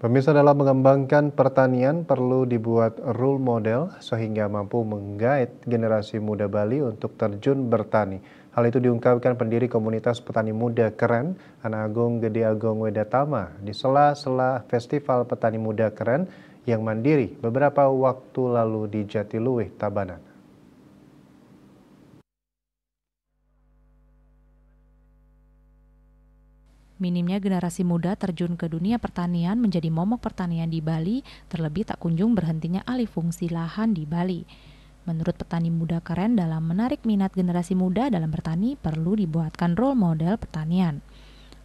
Pemirsa dalam mengembangkan pertanian perlu dibuat rule model sehingga mampu menggait generasi muda Bali untuk terjun bertani. Hal itu diungkapkan pendiri komunitas petani muda keren Anak Agung Gede Agung Wedatama di sela-sela Festival Petani Muda Keren yang mandiri beberapa waktu lalu di Jatiluwih, Tabanan. Minimnya generasi muda terjun ke dunia pertanian menjadi momok pertanian di Bali, terlebih tak kunjung berhentinya alih fungsi lahan di Bali. Menurut petani muda keren dalam menarik minat generasi muda dalam bertani perlu dibuatkan role model pertanian.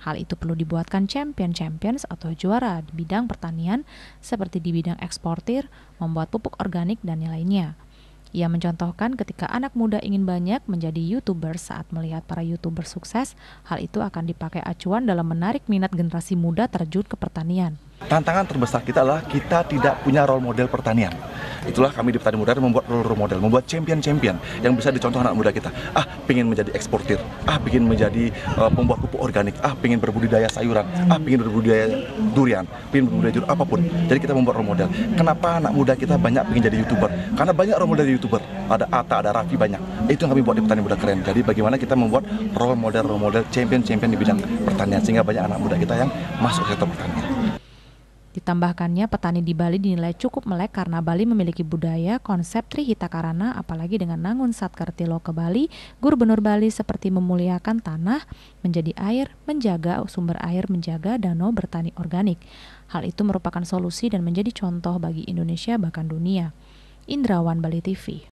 Hal itu perlu dibuatkan champion-champions atau juara di bidang pertanian seperti di bidang eksportir, membuat pupuk organik, dan lainnya. Ia mencontohkan ketika anak muda ingin banyak menjadi YouTuber saat melihat para YouTuber sukses, hal itu akan dipakai acuan dalam menarik minat generasi muda terjun ke pertanian. Tantangan terbesar kita adalah kita tidak punya role model pertanian itulah kami di Petani Muda membuat role model, membuat champion-champion yang bisa dicontoh anak muda kita. Ah, pingin menjadi eksportir, ah, pingin menjadi uh, pembuat pupuk organik, ah, pingin berbudidaya sayuran, ah, pingin berbudidaya durian, pingin berbudidaya durian, apapun. Jadi kita membuat role model. Kenapa anak muda kita banyak pingin jadi youtuber? Karena banyak role model youtuber. Ada Ata, ada Raffi banyak. Itu yang kami buat di Petani Muda keren. Jadi bagaimana kita membuat role model role model champion-champion di bidang pertanian sehingga banyak anak muda kita yang masuk ke sektor pertanian. Ditambahkannya, petani di Bali dinilai cukup melek karena Bali memiliki budaya konsep Trihita Karana, apalagi dengan Nangun Satkertilo ke Bali, Gubernur Bali seperti memuliakan tanah, menjadi air, menjaga sumber air, menjaga danau bertani organik. Hal itu merupakan solusi dan menjadi contoh bagi Indonesia bahkan dunia. Indrawan Bali TV